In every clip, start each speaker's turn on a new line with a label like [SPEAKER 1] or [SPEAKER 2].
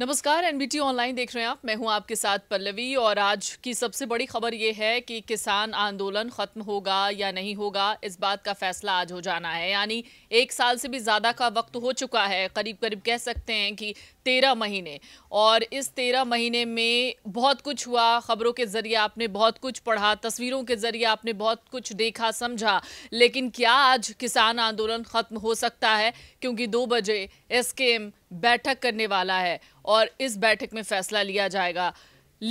[SPEAKER 1] नमस्कार NBT online देख रहे हैं आप मैं हूं आपके साथ पल्लवी और आज की सबसे बड़ी खबर ये है कि किसान आंदोलन खत्म होगा या नहीं होगा इस बात का फैसला आज हो जाना है यानी एक साल से भी ज़्यादा का वक्त हो चुका है करीब करीब कह सकते हैं कि तेरह महीने और इस तेरह महीने में बहुत कुछ हुआ खबरों के ज़रिए आपने बहुत कुछ पढ़ा तस्वीरों के ज़रिए आपने बहुत कुछ देखा समझा लेकिन क्या आज किसान आंदोलन ख़त्म हो सकता है क्योंकि दो बजे एस बैठक करने वाला है और इस बैठक में फैसला लिया जाएगा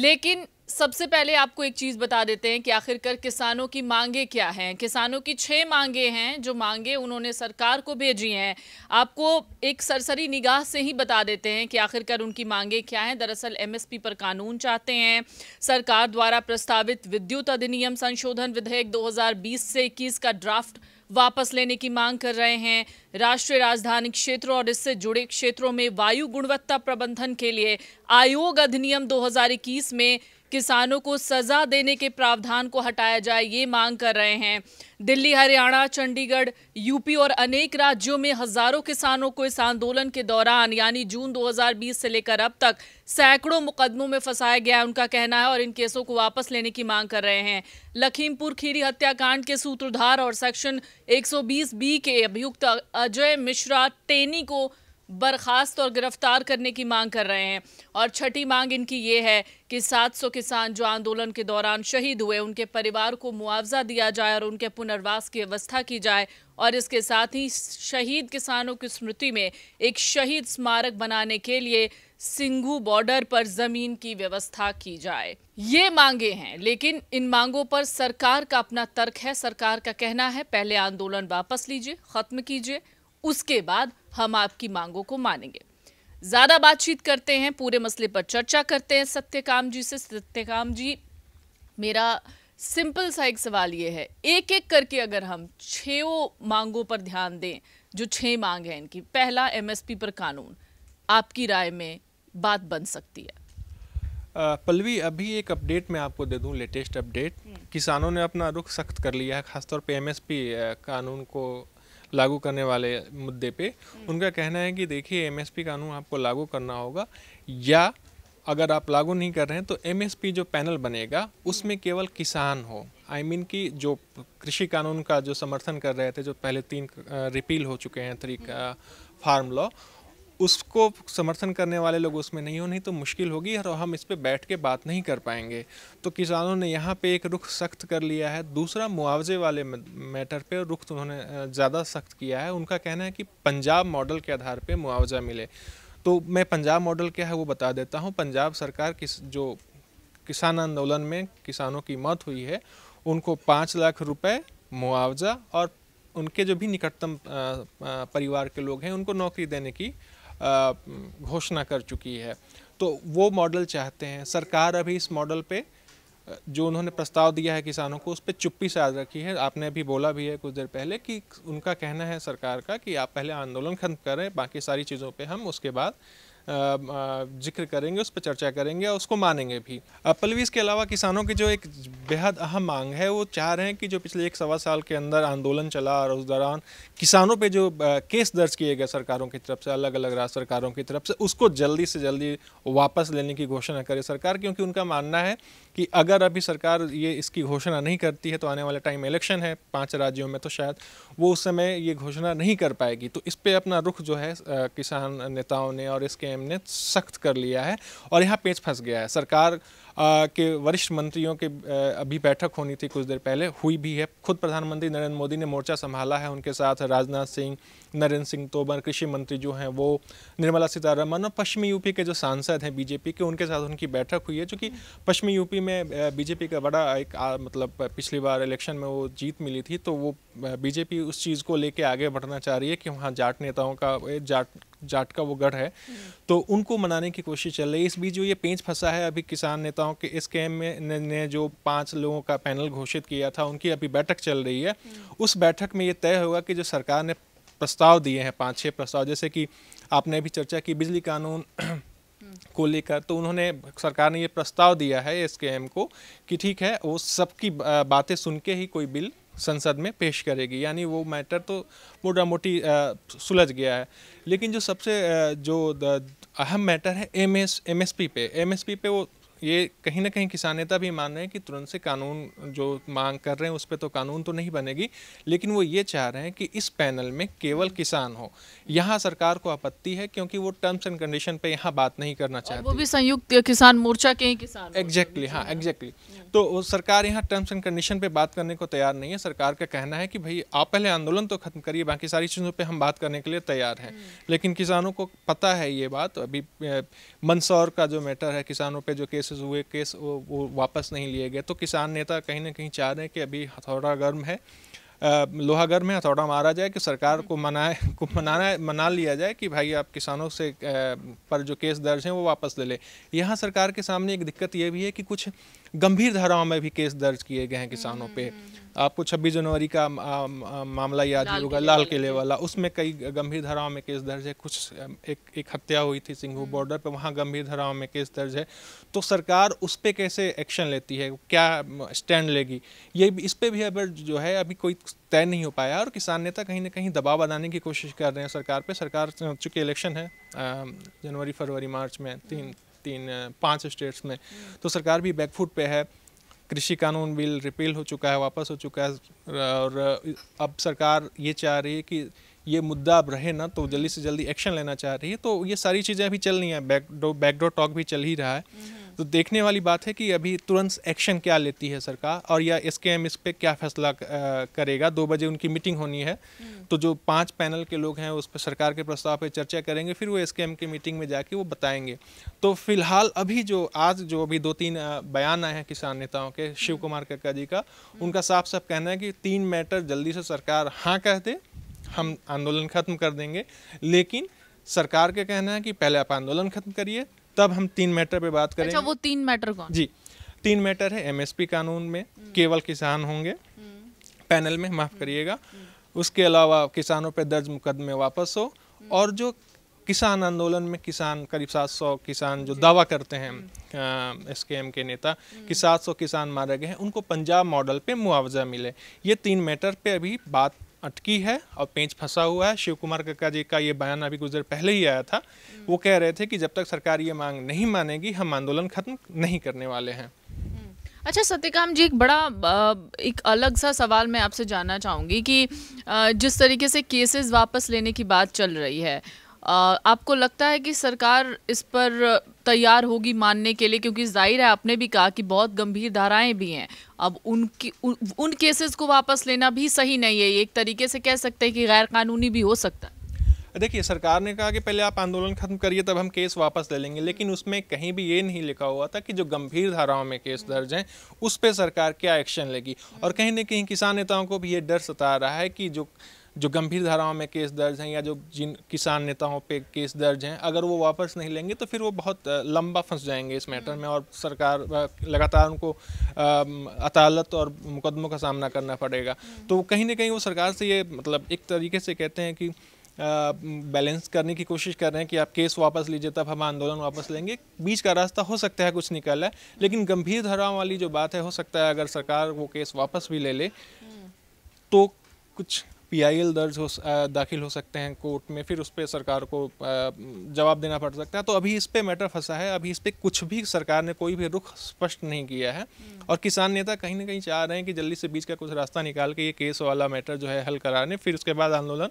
[SPEAKER 1] लेकिन सबसे पहले आपको एक चीज़ बता देते हैं कि आखिरकार किसानों की मांगे क्या हैं किसानों की छह मांगे हैं जो मांगे उन्होंने सरकार को भेजी हैं आपको एक सरसरी निगाह से ही बता देते हैं कि आखिरकार उनकी मांगे क्या हैं दरअसल एमएसपी पर कानून चाहते हैं सरकार द्वारा प्रस्तावित विद्युत अधिनियम संशोधन विधेयक दो से इक्कीस का ड्राफ्ट वापस लेने की मांग कर रहे हैं राष्ट्रीय राजधानी क्षेत्र और इससे जुड़े क्षेत्रों में वायु गुणवत्ता प्रबंधन के लिए आयोग अधिनियम दो में किसानों को सजा देने के प्रावधान को हटाया जाए ये मांग कर रहे हैं दिल्ली हरियाणा चंडीगढ़ यूपी और अनेक राज्यों में हजारों किसानों को इस आंदोलन के दौरान यानी जून 2020 से लेकर अब तक सैकड़ों मुकदमों में फंसाया गया उनका कहना है और इन केसों को वापस लेने की मांग कर रहे हैं लखीमपुर खीरी हत्याकांड के सूत्रधार और सेक्शन 120 बी के अभियुक्त अजय मिश्रा टेनी को बर्खास्त और गिरफ्तार करने की मांग कर रहे हैं और छठी मांग इनकी ये है कि 700 किसान जो आंदोलन के दौरान शहीद हुए उनके परिवार को मुआवजा दिया जाए और उनके पुनर्वास की व्यवस्था की जाए और इसके साथ ही शहीद किसानों की स्मृति में एक शहीद स्मारक बनाने के लिए सिंघू बॉर्डर पर जमीन की व्यवस्था की जाए ये मांगे हैं लेकिन इन मांगों पर सरकार का अपना तर्क है सरकार का कहना है पहले आंदोलन वापस लीजिए खत्म कीजिए उसके बाद हम आपकी मांगों को मानेंगे ज्यादा बातचीत करते हैं पूरे मसले पर चर्चा करते हैं सत्यकाम जी से सत्यकाम जी मेरा सिंपल सा एक सवाल ये है एक एक करके अगर हम छो मांगों पर ध्यान दें जो छह मांग है इनकी पहला एमएसपी पर कानून आपकी राय में बात बन सकती है
[SPEAKER 2] पल्लवी अभी एक अपडेट मैं आपको दे दूं लेटेस्ट अपडेट हम्म। किसानों ने अपना रुख सख्त कर लिया है खासतौर पे एमएसपी कानून को लागू करने वाले मुद्दे पे उनका कहना है कि देखिए एमएसपी कानून आपको लागू करना होगा या अगर आप लागू नहीं कर रहे हैं तो एमएसपी जो पैनल बनेगा उसमें केवल किसान हो आई I मीन mean कि जो कृषि कानून का जो समर्थन कर रहे थे जो पहले तीन रिपील हो चुके हैं थ्री फार्म लॉ उसको समर्थन करने वाले लोग उसमें नहीं हो नहीं तो मुश्किल होगी और हम इस पर बैठ के बात नहीं कर पाएंगे तो किसानों ने यहाँ पे एक रुख सख्त कर लिया है दूसरा मुआवजे वाले मैटर पे रुख तो उन्होंने ज़्यादा सख्त किया है उनका कहना है कि पंजाब मॉडल के आधार पे मुआवजा मिले तो मैं पंजाब मॉडल क्या है वो बता देता हूँ पंजाब सरकार किस जो किसान आंदोलन में किसानों की मौत हुई है उनको पाँच लाख रुपये मुआवजा और उनके जो भी निकटतम परिवार के लोग हैं उनको नौकरी देने की घोषणा कर चुकी है तो वो मॉडल चाहते हैं सरकार अभी इस मॉडल पे जो उन्होंने प्रस्ताव दिया है किसानों को उस पर चुप्पी साध रखी है आपने अभी बोला भी है कुछ देर पहले कि उनका कहना है सरकार का कि आप पहले आंदोलन खत्म करें बाकी सारी चीज़ों पे हम उसके बाद जिक्र करेंगे उस पर चर्चा करेंगे और उसको मानेंगे भी पलवी इसके अलावा किसानों की जो एक बेहद अहम मांग है वो चाह रहे हैं कि जो पिछले एक सवा साल के अंदर आंदोलन चला और उस दौरान किसानों पर जो केस दर्ज किए गए सरकारों की तरफ से अलग अलग राज्य सरकारों की तरफ से उसको जल्दी से जल्दी वापस लेने की घोषणा करे सरकार क्योंकि उनका मानना है कि अगर अभी सरकार ये इसकी घोषणा नहीं करती है तो आने वाले टाइम इलेक्शन है पांच राज्यों में तो शायद वो उस समय ये घोषणा नहीं कर पाएगी तो इस पर अपना रुख जो है किसान नेताओं ने और इसके एम ने सख्त कर लिया है और यहाँ पेच फंस गया है सरकार के वरिष्ठ मंत्रियों के अभी बैठक होनी थी कुछ देर पहले हुई भी है खुद प्रधानमंत्री नरेंद्र मोदी ने मोर्चा संभाला है उनके साथ राजनाथ सिंह नरेंद्र सिंह तोमर कृषि मंत्री जो हैं वो निर्मला सीतारमन और पश्चिमी यूपी के जो सांसद हैं बीजेपी के उनके साथ उनकी बैठक हुई है चूँकि पश्चिमी यूपी में बीजेपी का बड़ा एक आ, मतलब पिछली बार इलेक्शन में वो जीत मिली थी तो वो बीजेपी उस चीज़ को लेकर आगे बढ़ना चाह रही है कि वहाँ जाट नेताओं का जाट जाट का वो गढ़ है तो उनको मनाने की कोशिश चल रही है इस बीच जो ये पेंच फंसा है अभी किसान नेताओं के इस कैम में ने, ने जो पांच लोगों का पैनल घोषित किया था उनकी अभी बैठक चल रही है उस बैठक में ये तय होगा कि जो सरकार ने प्रस्ताव दिए हैं पाँच छः प्रस्ताव जैसे कि आपने अभी चर्चा की बिजली कानून को लेकर तो उन्होंने सरकार ने ये प्रस्ताव दिया है एस को कि ठीक है वो सबकी बातें सुन के ही कोई बिल संसद में पेश करेगी यानी वो मैटर तो मोटा मोटी सुलझ गया है लेकिन जो सबसे जो अहम मैटर है M S M S P पे एम एस पी पे वो ये कहीं ना कहीं किसान नेता भी मान रहे हैं कि तुरंत से कानून जो मांग कर रहे हैं उस पर तो कानून तो नहीं बनेगी लेकिन वो ये चाह रहे हैं कि इस पैनल में केवल किसान हो यहाँ सरकार को आपत्ति है क्योंकि वो टर्म्स एंड कंडीशन पे यहाँ बात नहीं करना चाहते वो
[SPEAKER 1] भी संयुक्त किसान मोर्चा के ही किसान
[SPEAKER 2] एग्जैक्टली हाँ एग्जैक्टली तो सरकार यहाँ टर्म्स एंड कंडीशन पे बात करने को तैयार नहीं है सरकार का कहना है कि भाई आप पहले आंदोलन तो खत्म करिए बाकी सारी चीज़ों पर हम बात करने के लिए तैयार हैं हम्म। लेकिन किसानों को पता है ये बात अभी मंदसौर का जो मैटर है किसानों पर जो केस केसेस हुए केस वो, वो वापस नहीं लिए गए तो किसान नेता कहीं ना कहीं चाह रहे हैं कि अभी हथौड़ा गर्म है लोहा गर्म है हथौड़ा मारा जाए कि सरकार को मनाए को मनाना मना लिया जाए कि भाई आप किसानों से पर जो केस दर्ज हैं वो वापस ले लें यहाँ सरकार के सामने एक दिक्कत ये भी है कि कुछ गंभीर धाराओं में भी केस दर्ज किए गए हैं किसानों पर आपको 26 जनवरी का आ, आ, मामला याद ही होगा लाल किले वाला उसमें कई गंभीर धाराओं में केस दर्ज है कुछ एक एक हत्या हुई थी सिंघू हम्म। बॉर्डर पर वहाँ गंभीर धाराओं में केस दर्ज है तो सरकार उस पर कैसे एक्शन लेती है क्या स्टैंड लेगी ये इस पर भी अगर जो है अभी कोई तय नहीं हो पाया और किसान नेता कहीं ना कहीं दबाव बनाने की कोशिश कर रहे हैं सरकार पर सरकार चूँकि इलेक्शन है जनवरी फरवरी मार्च में तीन हम्म। तीन पाँच स्टेट्स में हम्म। तो सरकार भी बैकफुट पर है कृषि कानून बिल रिपील हो चुका है वापस हो चुका है और अब सरकार ये चाह रही है कि ये मुद्दा अब रहे ना तो जल्दी से जल्दी एक्शन लेना चाह रही है तो ये सारी चीज़ें अभी चल रही हैं बैकडोर बैकडोर टॉक भी चल ही रहा है हम्म। तो देखने वाली बात है कि अभी तुरंत एक्शन क्या लेती है सरकार और या एस के एम इस पर क्या फैसला करेगा दो बजे उनकी मीटिंग होनी है हम्म। तो जो पांच पैनल के लोग हैं उस पर सरकार के प्रस्ताव पर चर्चा करेंगे फिर वो एस के एम की मीटिंग में जाके वो बताएंगे तो फिलहाल अभी जो आज जो अभी दो तीन बयान आए हैं किसान नेताओं के शिव हम्म। कुमार कक्का जी का उनका साफ साफ कहना है कि तीन मैटर जल्दी से सरकार हाँ कह दे हम आंदोलन ख़त्म कर देंगे लेकिन सरकार का कहना है कि पहले आप आंदोलन ख़त्म करिए तब हम तीन मैटर पे बात करेंगे अच्छा वो
[SPEAKER 1] तीन मैटर कौन
[SPEAKER 2] जी तीन मैटर है एमएसपी कानून में हम्म। केवल किसान होंगे हम्म। पैनल में माफ़ हम्म। करिएगा उसके अलावा किसानों पर दर्ज मुकदमे वापस हो और जो किसान आंदोलन में किसान करीब 700 किसान जो दावा करते हैं एस के एम के नेता कि 700 किसान मारे गए हैं उनको पंजाब मॉडल पे मुआवजा मिले ये तीन मैटर पे अभी बात अटकी है और पेंच फंसा हुआ है शिव कुमार कक्का जी का ये बयान अभी कुछ देर पहले ही आया था वो कह रहे थे कि जब तक सरकार ये मांग नहीं मानेगी हम आंदोलन खत्म नहीं करने वाले हैं
[SPEAKER 1] हम्म। अच्छा सत्यकाम जी एक बड़ा एक अलग सा सवाल मैं आपसे जानना चाहूँगी कि जिस तरीके से केसेस वापस लेने की बात चल रही है आपको लगता है कि सरकार इस पर तैयार होगी मानने के लिए क्योंकि जाहिर है आपने भी कहा कि बहुत गंभीर धाराएं भी हैं अब उनकी उन, केसेस को वापस लेना भी सही नहीं है एक तरीके से कह सकते हैं कि गैर कानूनी भी हो सकता है
[SPEAKER 2] देखिए सरकार ने कहा कि पहले आप आंदोलन खत्म करिए तब हम केस वापस ले लेंगे लेकिन उसमें कहीं भी ये नहीं लिखा हुआ था कि जो गंभीर धाराओं में केस दर्ज हैं उस पर सरकार क्या एक्शन लेगी और कहीं ना कहीं किसान नेताओं को भी ये डर सता रहा है कि जो जो गंभीर धाराओं में केस दर्ज हैं या जो जिन किसान नेताओं पे केस दर्ज हैं अगर वो वापस नहीं लेंगे तो फिर वो बहुत लंबा फंस जाएंगे इस मैटर में और सरकार लगातार उनको अदालत और मुकदमों का सामना करना पड़ेगा तो कहीं ना कहीं वो सरकार से ये मतलब एक तरीके से कहते हैं कि बैलेंस करने की कोशिश कर रहे हैं कि आप केस वापस लीजिए तब हम आंदोलन वापस लेंगे बीच का रास्ता हो सकता है कुछ निकल है लेकिन गंभीर धाराओं वाली जो बात है हो सकता है अगर सरकार वो केस वापस भी ले ले तो कुछ पीआईएल दर्ज हो दाखिल हो सकते हैं कोर्ट में फिर उस पर सरकार को जवाब देना पड़ सकता है तो अभी इस पर मैटर फंसा है अभी इस पर कुछ भी सरकार ने कोई भी रुख स्पष्ट नहीं किया है हम्म। और किसान नेता कहीं ना कहीं चाह रहे हैं कि जल्दी से बीच का कुछ रास्ता निकाल के ये केस वाला मैटर जो है हल कराने फिर उसके बाद आंदोलन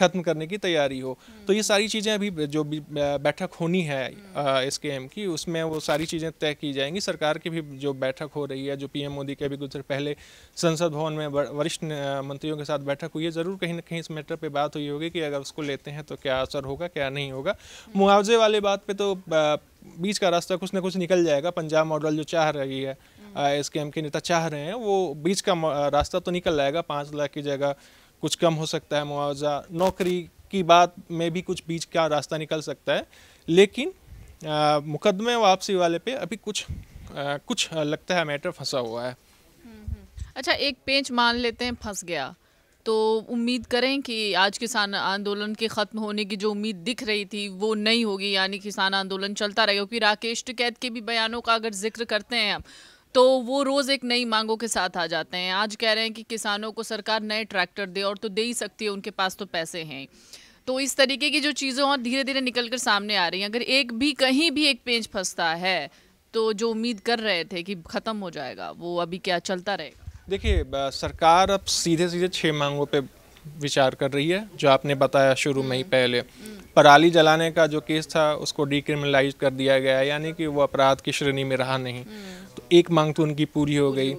[SPEAKER 2] ख़त्म करने की तैयारी हो तो ये सारी चीज़ें अभी जो बैठक होनी है एस के एम की उसमें वो सारी चीज़ें तय की जाएंगी सरकार की भी जो बैठक हो रही है जो पीएम मोदी के अभी कुछ देर पहले संसद भवन में वरिष्ठ मंत्रियों के साथ बैठक हुई है ज़रूर कहीं ना कहीं इस मैटर पर बात हुई होगी कि अगर उसको लेते हैं तो क्या असर होगा क्या नहीं होगा मुआवजे वाले बात पर तो बीच का रास्ता कुछ ना कुछ निकल जाएगा पंजाब मॉडल जो चाह रही है एस के एम के नेता चाह रहे हैं वो बीच का रास्ता तो निकल जाएगा पाँच लाख की जगह कुछ कम हो सकता है मुआवजा नौकरी की बात में भी कुछ बीच का रास्ता निकल सकता है लेकिन आ, मुकदमे वापसी वाले पे अभी कुछ आ, कुछ लगता है मैटर फंसा हुआ है
[SPEAKER 1] अच्छा एक पेंच मान लेते हैं फंस गया तो उम्मीद करें कि आज किसान आंदोलन के ख़त्म होने की जो उम्मीद दिख रही थी वो नहीं होगी यानी किसान आंदोलन चलता रहेगा क्योंकि राकेश टिकैत के भी बयानों का अगर जिक्र करते हैं हम तो वो रोज़ एक नई मांगों के साथ आ जाते हैं आज कह रहे हैं कि किसानों को सरकार नए ट्रैक्टर दे और तो दे ही सकती है उनके पास तो पैसे हैं तो इस तरीके की जो चीज़ें और धीरे धीरे निकल कर सामने आ रही हैं अगर एक भी कहीं भी एक पेंच फंसता है तो जो उम्मीद कर रहे थे कि ख़त्म हो जाएगा वो अभी क्या चलता रहेगा
[SPEAKER 2] देखिए सरकार अब सीधे सीधे छह मांगों पे विचार कर रही है जो आपने बताया शुरू में ही हम्म। पहले हम्म। पराली जलाने का जो केस था उसको डिक्रिमिनलाइज कर दिया गया यानी कि वो अपराध की श्रेणी में रहा नहीं हम्म। एक मांग तो उनकी पूरी हो गई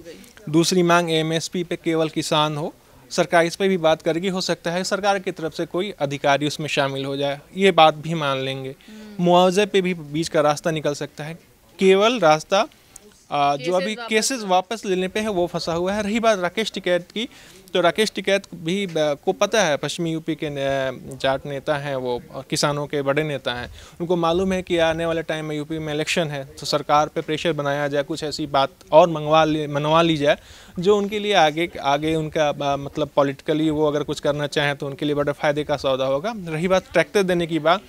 [SPEAKER 2] दूसरी मांग एमएसपी पे केवल किसान हो सरकार इस पर भी बात करेगी हो सकता है सरकार की तरफ से कोई अधिकारी उसमें शामिल हो जाए ये बात भी मान लेंगे हम्म। मुआवजे पे भी बीच का रास्ता निकल सकता है केवल रास्ता जो अभी केसेस वापस लेने पे है वो फंसा हुआ है रही बात राकेश टिकैत की तो राकेश टिकैत भी को पता है पश्चिमी यूपी के जाट नेता हैं वो किसानों के बड़े नेता हैं उनको मालूम है कि आने वाले टाइम में यूपी में इलेक्शन है तो सरकार पे प्रेशर बनाया जाए कुछ ऐसी बात और मंगवा ली मनवा ली जाए जो उनके लिए आगे आगे उनका मतलब पॉलिटिकली वो अगर कुछ करना चाहें तो उनके लिए बड़े फ़ायदे का सौदा होगा रही बात ट्रैक्टर देने की बात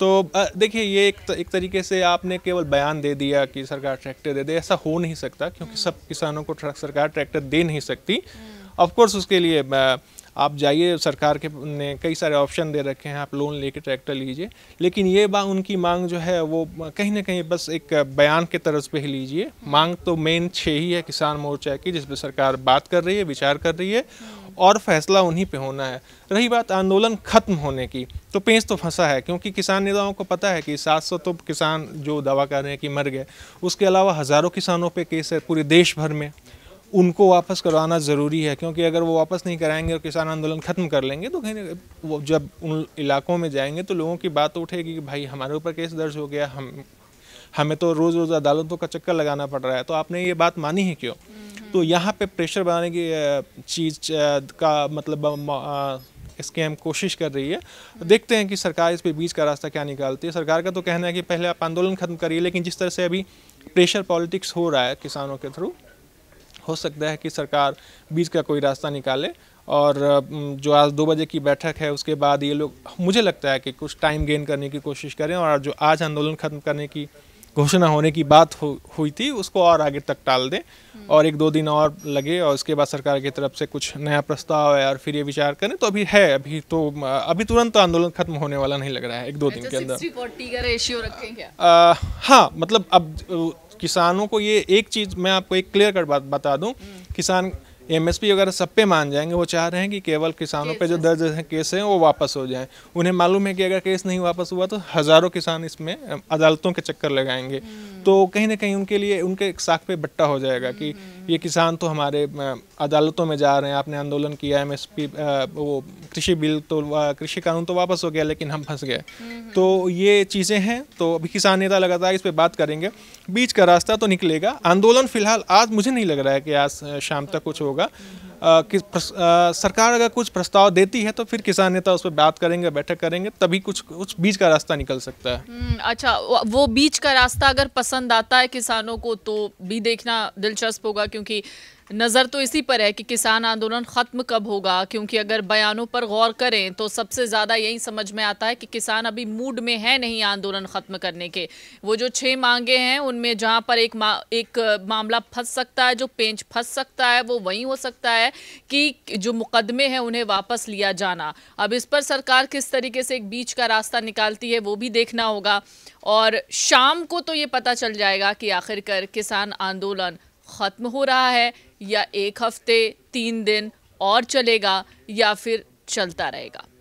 [SPEAKER 2] तो देखिए ये एक एक तरीके से आपने केवल बयान दे दिया कि सरकार ट्रैक्टर दे दे ऐसा हो नहीं सकता क्योंकि सब हम्म। किसानों को सरकार ट्रैक्टर दे नहीं सकती ऑफकोर्स उसके लिए आप जाइए सरकार के ने कई सारे ऑप्शन दे रखे हैं आप लोन लेके ट्रैक्टर लीजिए लेकिन ये बा उनकी मांग जो है वो कहीं ना कहीं बस एक बयान के तर्ज पे ही लीजिए हम्म। मांग तो मेन छः ही है किसान मोर्चा की जिस पर सरकार बात कर रही है विचार कर रही है हम्म। और फैसला उन्हीं पे होना है रही बात आंदोलन खत्म होने की तो पेंच तो फंसा है क्योंकि किसान नेताओं को पता है कि 700 तो किसान जो दावा कर रहे हैं कि मर गए उसके अलावा हज़ारों किसानों पे केस है पूरे देश भर में उनको वापस करवाना ज़रूरी है क्योंकि अगर वो वापस नहीं कराएंगे और किसान आंदोलन ख़त्म कर लेंगे तो कहीं वो जब उन इलाकों में जाएंगे तो लोगों की बात उठेगी कि भाई हमारे ऊपर केस दर्ज हो गया हम हमें तो रोज़ रोज़ अदालतों का चक्कर लगाना पड़ रहा है तो आपने ये बात मानी है क्यों तो यहाँ पे प्रेशर बनाने की चीज़ का मतलब इसके हम कोशिश कर रही है देखते हैं कि सरकार इस पर बीच का रास्ता क्या निकालती है सरकार का तो कहना है कि पहले आप आंदोलन खत्म करिए लेकिन जिस तरह से अभी प्रेशर पॉलिटिक्स हो रहा है किसानों के थ्रू हो सकता है कि सरकार बीच का कोई रास्ता निकाले और जो आज दो बजे की बैठक है उसके बाद ये लोग मुझे लगता है कि कुछ टाइम गेन करने की कोशिश करें और जो आज आंदोलन खत्म करने की घोषणा होने की बात हो, हुई थी उसको और आगे तक टाल दें हम्म। और एक दो दिन और लगे और उसके बाद सरकार की तरफ से कुछ नया प्रस्ताव है और फिर ये विचार करें तो अभी है अभी तो अभी तुरंत तो आंदोलन खत्म होने वाला नहीं लग रहा है एक दो दिन के अंदर हाँ मतलब अब किसानों को ये एक चीज़ मैं आपको एक क्लियर कर बात बता दूं हम्म। किसान एमएसपी वगैरह सब पे मान जाएंगे वो चाह रहे हैं कि केवल किसानों पे जो दर्ज है केस हैं वो वापस हो जाएं उन्हें मालूम है कि अगर केस नहीं वापस हुआ तो हज़ारों किसान इसमें अदालतों के चक्कर लगाएंगे हम्म। तो कहीं ना कहीं उनके लिए उनके साख पे बट्टा हो जाएगा कि हम्म। ये किसान तो हमारे अदालतों में जा रहे हैं आपने आंदोलन किया एम वो कृषि बिल तो कृषि कानून तो वापस हो गया लेकिन हम फंस गए हम्म। तो ये चीज़ें हैं तो अभी किसान नेता लगातार इस पर बात करेंगे बीच का रास्ता तो निकलेगा आंदोलन फिलहाल आज मुझे नहीं लग रहा है कि आज शाम तक कुछ होगा कि सरकार अगर कुछ प्रस्ताव देती है तो फिर किसान नेता उस पर बात करेंगे बैठक करेंगे तभी कुछ कुछ बीच का रास्ता निकल सकता है
[SPEAKER 1] हम्म, अच्छा वो बीच का रास्ता अगर पसंद आता है किसानों को तो भी देखना दिलचस्प होगा क्योंकि नज़र तो इसी पर है कि किसान आंदोलन ख़त्म कब होगा क्योंकि अगर बयानों पर गौर करें तो सबसे ज़्यादा यही समझ में आता है कि किसान अभी मूड में है नहीं आंदोलन ख़त्म करने के वो जो छः मांगे हैं उनमें जहां पर एक मा, एक मामला फंस सकता है जो पेंच फंस सकता है वो वहीं हो सकता है कि जो मुकदमे हैं उन्हें वापस लिया जाना अब इस पर सरकार किस तरीके से एक बीच का रास्ता निकालती है वो भी देखना होगा और शाम को तो ये पता चल जाएगा कि आखिरकार किसान आंदोलन ख़त्म हो रहा है या एक हफ्ते तीन दिन और चलेगा या फिर चलता रहेगा